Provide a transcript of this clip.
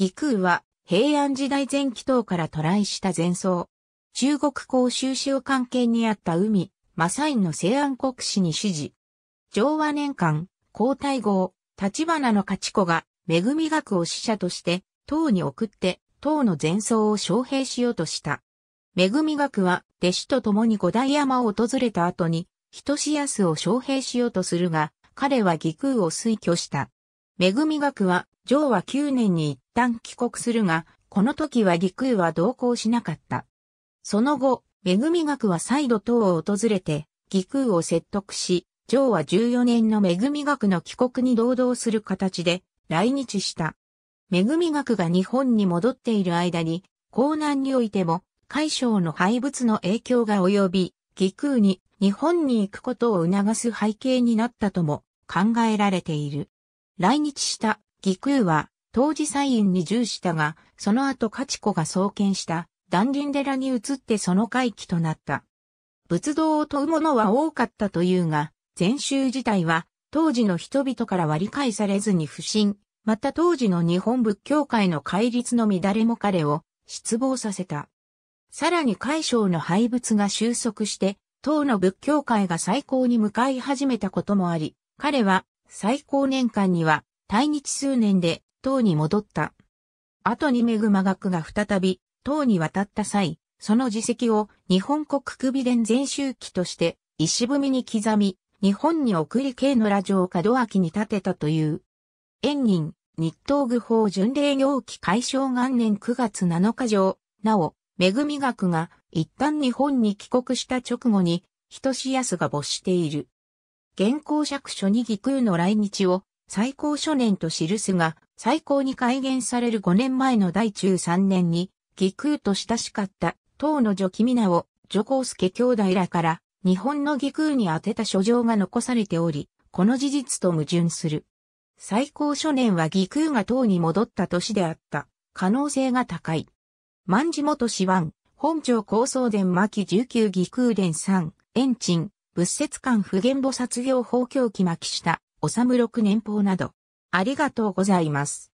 義空は平安時代前期等から渡来した前奏。中国公衆使関係にあった海、マサインの西安国史に指示。昭和年間、皇太后、立花の勝子が、恵み学を使者として、唐に送って、唐の前奏を招聘しようとした。恵み学は、弟子と共に五代山を訪れた後に、人しやすを招聘しようとするが、彼は義空を推挙した。恵学は、ジ和は9年に一旦帰国するが、この時は陸空は同行しなかった。その後、恵学は再度党を訪れて、義空を説得し、ジ和は14年の恵学の帰国に同道する形で来日した。恵学が日本に戻っている間に、江南においても、海将の廃物の影響が及び、義空に日本に行くことを促す背景になったとも考えられている。来日した義空は、当時イ院に従したが、その後勝子が創建した檀林寺に移ってその回帰となった。仏道を問う者は多かったというが、禅宗自体は当時の人々からは理解されずに不信、また当時の日本仏教界の戒律の乱れも彼を失望させた。さらに海将の廃仏が収束して、当の仏教界が最高に向かい始めたこともあり、彼は最高年間には、対日数年で、唐に戻った。後にメグマ学が再び、唐に渡った際、その自責を日本国首伝全周期として、石踏みに刻み、日本に送り系の羅城門脇に建てたという。縁任、日東具法巡礼行期解消元年9月7日上、なお、恵み学が一旦日本に帰国した直後に、しやすが没している。現行釈書に義空の来日を最高初年と記すが、最高に改元される5年前の第中3年に、義空と親しかった当の女君名を女光介兄弟らから日本の義空に宛てた書状が残されており、この事実と矛盾する。最高初年は義空が唐に戻った年であった可能性が高い。万事元氏は、本朝高僧伝巻19義空伝3、延鎮、仏説館不言菩薩行法教記巻下、修六年法など、ありがとうございます。